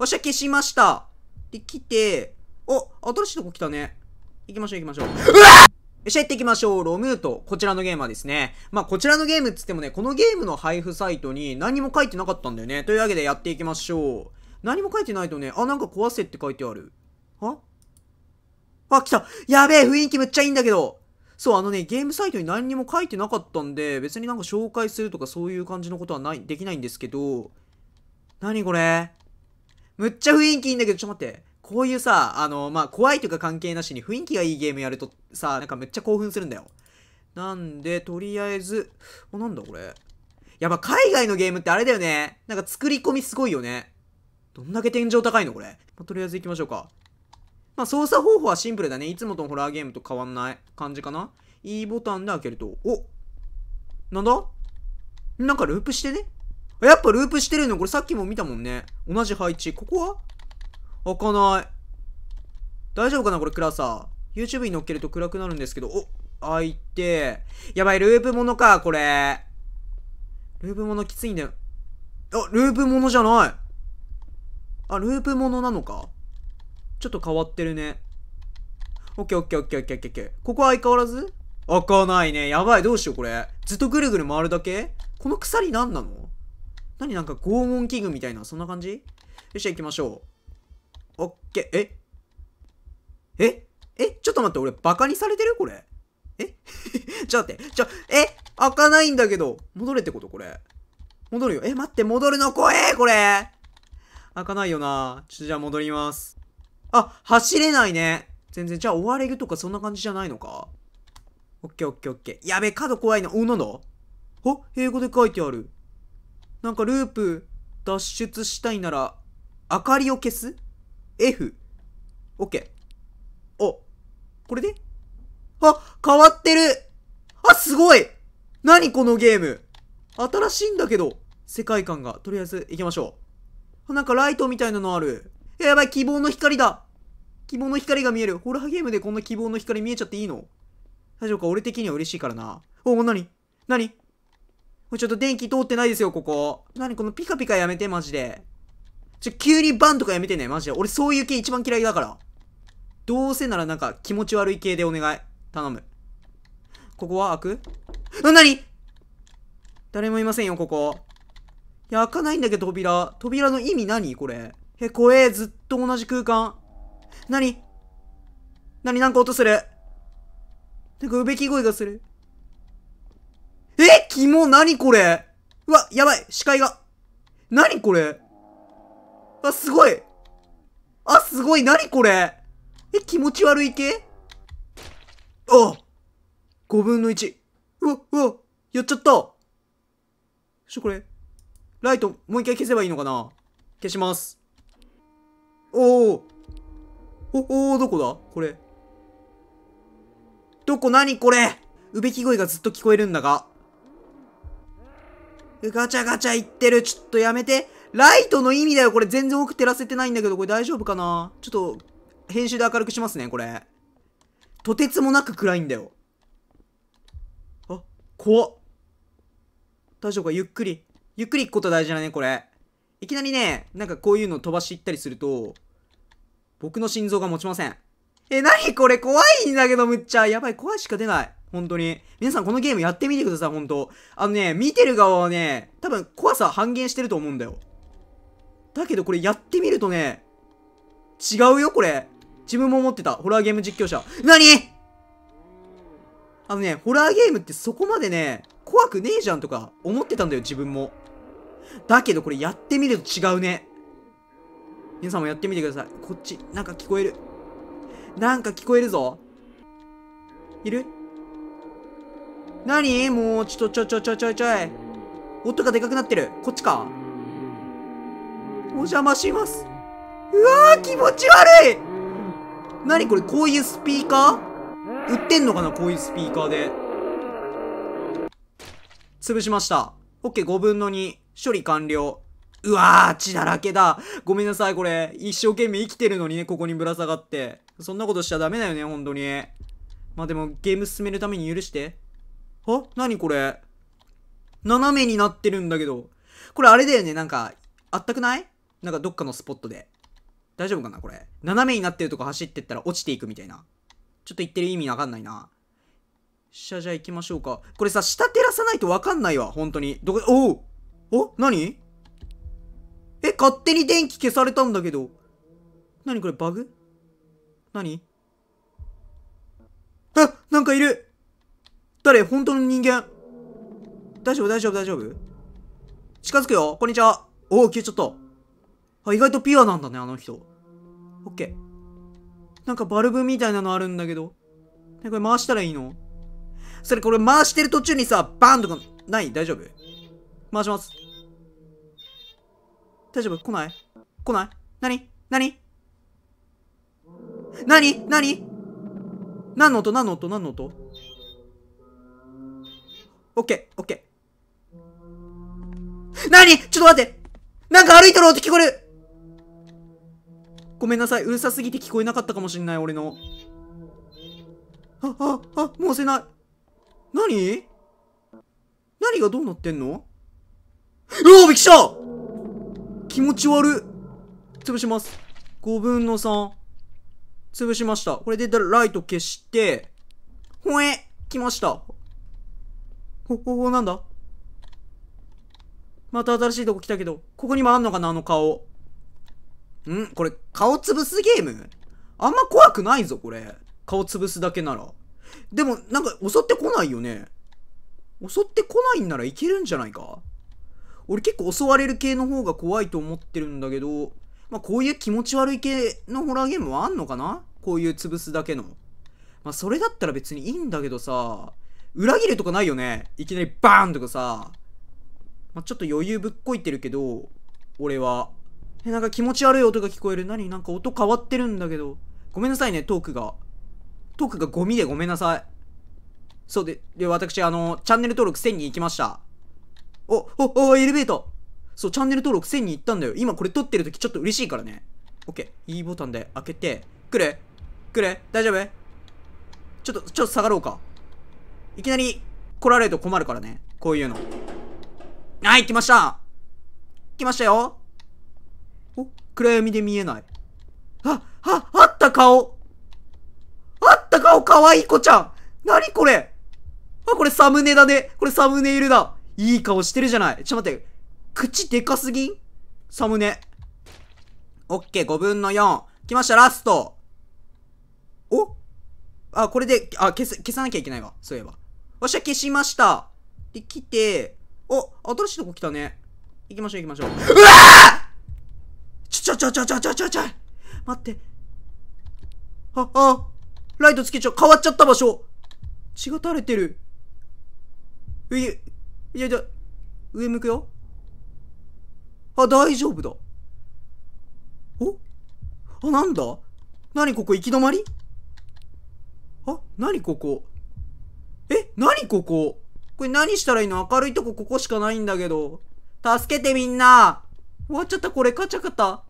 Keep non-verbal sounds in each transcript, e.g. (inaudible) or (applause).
わしゃ、消しました。で、来て、お、新しいとこ来たね。行きましょう行きましょう。うわよっしゃ、行ってきましょう。ロムート。こちらのゲームはですね。まあ、こちらのゲームっつってもね、このゲームの配布サイトに何も書いてなかったんだよね。というわけでやっていきましょう。何も書いてないとね、あ、なんか壊せって書いてある。はあ、来たやべえ雰囲気めっちゃいいんだけどそう、あのね、ゲームサイトに何にも書いてなかったんで、別になんか紹介するとかそういう感じのことはない、できないんですけど、何これむっちゃ雰囲気いいんだけど、ちょっと待って。こういうさ、あの、まあ、怖いとか関係なしに雰囲気がいいゲームやるとさ、なんかめっちゃ興奮するんだよ。なんで、とりあえず、お、なんだこれ。やっぱ海外のゲームってあれだよね。なんか作り込みすごいよね。どんだけ天井高いのこれ。まあ、とりあえず行きましょうか。まあ、操作方法はシンプルだね。いつもとホラーゲームと変わんない感じかな。E ボタンで開けると、おなんだなんかループしてねやっぱループしてるのこれさっきも見たもんね。同じ配置。ここは開かない。大丈夫かなこれ暗さ。YouTube に乗っけると暗くなるんですけど。お開いて。やばい、ループものか、これ。ループものきついんだよ。あ、ループものじゃない。あ、ループものなのか。ちょっと変わってるね。オッケーオッケーオッケーオッケーオッケー。ここは相変わらず開かないね。やばい、どうしよう、これ。ずっとぐるぐる回るだけこの鎖何なの何なんか拷問器具みたいな、そんな感じよっしゃ、行きましょう。オッケー。えええちょっと待って、俺、バカにされてるこれ。え (laughs) ちょっと待って、ちょ、え開かないんだけど。戻れってことこれ。戻るよ。え、待って、戻るの怖えこれ。開かないよな。ちょっとじゃあ戻ります。あ、走れないね。全然。じゃあ、追われるとかそんな感じじゃないのかオッケーオッケーオッケー。やべ、角怖いな。お、なんだお英語で書いてある。なんかループ脱出したいなら、明かりを消す ?F。OK。お。これであ、変わってるあ、すごい何このゲーム新しいんだけど、世界観が。とりあえず行きましょう。なんかライトみたいなのある。やばい、希望の光だ希望の光が見える。ホラーゲームでこんな希望の光見えちゃっていいの大丈夫か俺的には嬉しいからな。お、何何ちょっと電気通ってないですよ、ここ。なにこのピカピカやめて、マジで。ちょ、急にバンとかやめてね、マジで。俺そういう系一番嫌いだから。どうせならなんか気持ち悪い系でお願い。頼む。ここは開くな、なに誰もいませんよ、ここ。いや、開かないんだけど、扉。扉の意味何これ。え、怖え、ずっと同じ空間。なになになんか音する。なんかうべき声がする。えキモ何これうわ、やばい視界が。何これあ、すごいあ、すごい何これえ、気持ち悪い系あ5分の1。うわ、うわ、やっちゃった。ちょ、これ。ライト、もう一回消せばいいのかな消します。おお。お、おどこだこれ。どこ何これうべき声がずっと聞こえるんだが。ガチャガチャ言ってる。ちょっとやめて。ライトの意味だよ。これ全然奥照らせてないんだけど、これ大丈夫かなちょっと、編集で明るくしますね、これ。とてつもなく暗いんだよ。あ、怖っ。大丈夫かゆっくり。ゆっくり行くこと大事だね、これ。いきなりね、なんかこういうの飛ばしていったりすると、僕の心臓が持ちません。え、なにこれ怖いんだけど、むっちゃ。やばい、怖いしか出ない。本当に。皆さんこのゲームやってみてください、本当あのね、見てる側はね、多分怖さ半減してると思うんだよ。だけどこれやってみるとね、違うよ、これ。自分も思ってた。ホラーゲーム実況者。何あのね、ホラーゲームってそこまでね、怖くねえじゃんとか思ってたんだよ、自分も。だけどこれやってみると違うね。皆さんもやってみてください。こっち、なんか聞こえる。なんか聞こえるぞ。いる何もう、ちょっと、ちょ、ちょ、ちょ、ちょ、ちょい。音がでかくなってる。こっちか。お邪魔します。うわー、気持ち悪い何これ、こういうスピーカー売ってんのかなこういうスピーカーで。潰しました。OK、5分の2。処理完了。うわー、血だらけだ。ごめんなさい、これ。一生懸命生きてるのにね、ここにぶら下がって。そんなことしちゃダメだよね、本当に。まあでも、ゲーム進めるために許して。あにこれ斜めになってるんだけど。これあれだよね、なんか、あったくないなんかどっかのスポットで。大丈夫かなこれ。斜めになってるとこ走ってったら落ちていくみたいな。ちょっと言ってる意味わかんないな。しゃ、じゃあ行きましょうか。これさ、下照らさないとわかんないわ、本当に。どこ、おおお何え、勝手に電気消されたんだけど。何これ、バグ何あ、なんかいる誰本当の人間大丈夫大丈夫大丈夫近づくよこんにちはおお、消えちゃった。あ、意外とピュアなんだね、あの人。オッケー。なんかバルブみたいなのあるんだけど。ね、これ回したらいいのそれこれ回してる途中にさ、バーンとか、ない大丈夫回します。大丈夫来ない来ない何何何何何の音何の音何の音オッケー、オッケー。なにちょっと待ってなんか歩いろうって聞こえるごめんなさい、うるさすぎて聞こえなかったかもしんない、俺の。あ、あ、あ、もう押せない。なに何がどうなってんのうおびっくりした気持ち悪い。潰します。5分の3。潰しました。これでライト消して、ほえ来ました。(laughs) ほ、ほ、なんだまた新しいとこ来たけど、ここにもあんのかな、あの顔。んこれ、顔潰すゲームあんま怖くないぞ、これ。顔潰すだけなら。でも、なんか、襲ってこないよね。襲ってこないんならいけるんじゃないか俺結構襲われる系の方が怖いと思ってるんだけど、まあ、こういう気持ち悪い系のホラーゲームはあんのかなこういう潰すだけの。まあ、それだったら別にいいんだけどさ、裏切るとかないよね。いきなりバーンとかさ。まあ、ちょっと余裕ぶっこいてるけど、俺は。え、なんか気持ち悪い音が聞こえる。何なんか音変わってるんだけど。ごめんなさいね、トークが。トークがゴミでごめんなさい。そうで、で、私、あの、チャンネル登録1000に行きました。お、お、お、エレベーター。そう、チャンネル登録1000に行ったんだよ。今これ撮ってる時ちょっと嬉しいからね。オッケー。E ボタンで開けて。くれくれ大丈夫ちょっと、ちょっと下がろうか。いきなり来られると困るからね。こういうの。はい、来ました来ましたよお、暗闇で見えない。あ、あ、あった顔あった顔かわいい子ちゃんなにこれあ、これサムネだね。これサムネイルだ。いい顔してるじゃない。ちょっと待って。口でかすぎんサムネ。オッケー、5分の4。来ました、ラスト。おあ、これで、あ、消す、消さなきゃいけないわ。そういえば。わしゃ、消しました。で、来て、お、新しいとこ来たね。行きましょう行きましょう。うわちょちょちょちょちょちょちょ待って。あ、あ、ライトつけちゃう。変わっちゃった場所。血が垂れてる。いや、いや、じゃ、上向くよ。あ、大丈夫だ。おあ、なんだ何ここ行き止まりあ、何ここえ、何こここれ何したらいいの明るいとこここしかないんだけど。助けてみんな終わっちゃったこれカチャカャ。あ、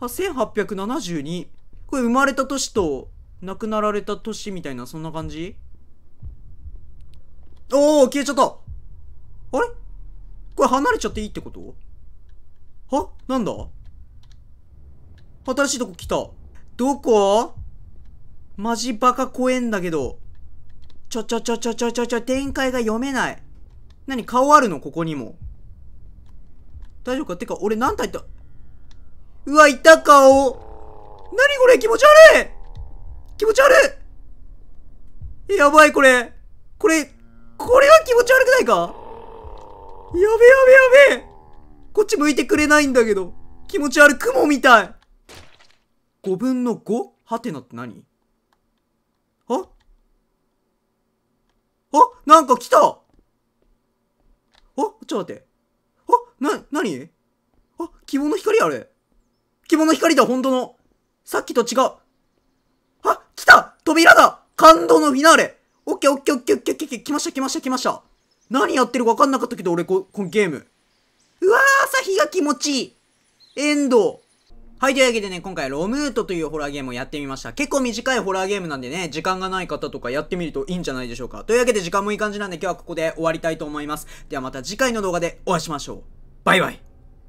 1872。これ生まれた年と亡くなられた年みたいな、そんな感じおー、消えちゃったあれこれ離れちゃっていいってことはなんだ新しいとこ来た。どこマジバカ怖えんだけど。ちょちょちょちょちょちょちょ、展開が読めない。何顔あるのここにも。大丈夫かてか、俺何体いたうわ、いた顔何これ気持ち悪い気持ち悪いやばいこれ。これ、これは気持ち悪くないかやべやべやべこっち向いてくれないんだけど。気持ち悪い。雲みたい。5分の 5? はてなって何んか来たおちょっと待って。おな、なにあ、希望の光あれ。希望の光だ、本当の。さっきと違う。あ、来た扉だ感動のフィナーレオッケーオッケーオッケーオッケーオッケー来ました来ました来ました。何やってるか分かんなかったけど、俺こ、このゲーム。うわー、朝日が気持ちいい。エンド。はい、というわけでね、今回ロムートというホラーゲームをやってみました。結構短いホラーゲームなんでね、時間がない方とかやってみるといいんじゃないでしょうか。というわけで時間もいい感じなんで今日はここで終わりたいと思います。ではまた次回の動画でお会いしましょう。バイバイ。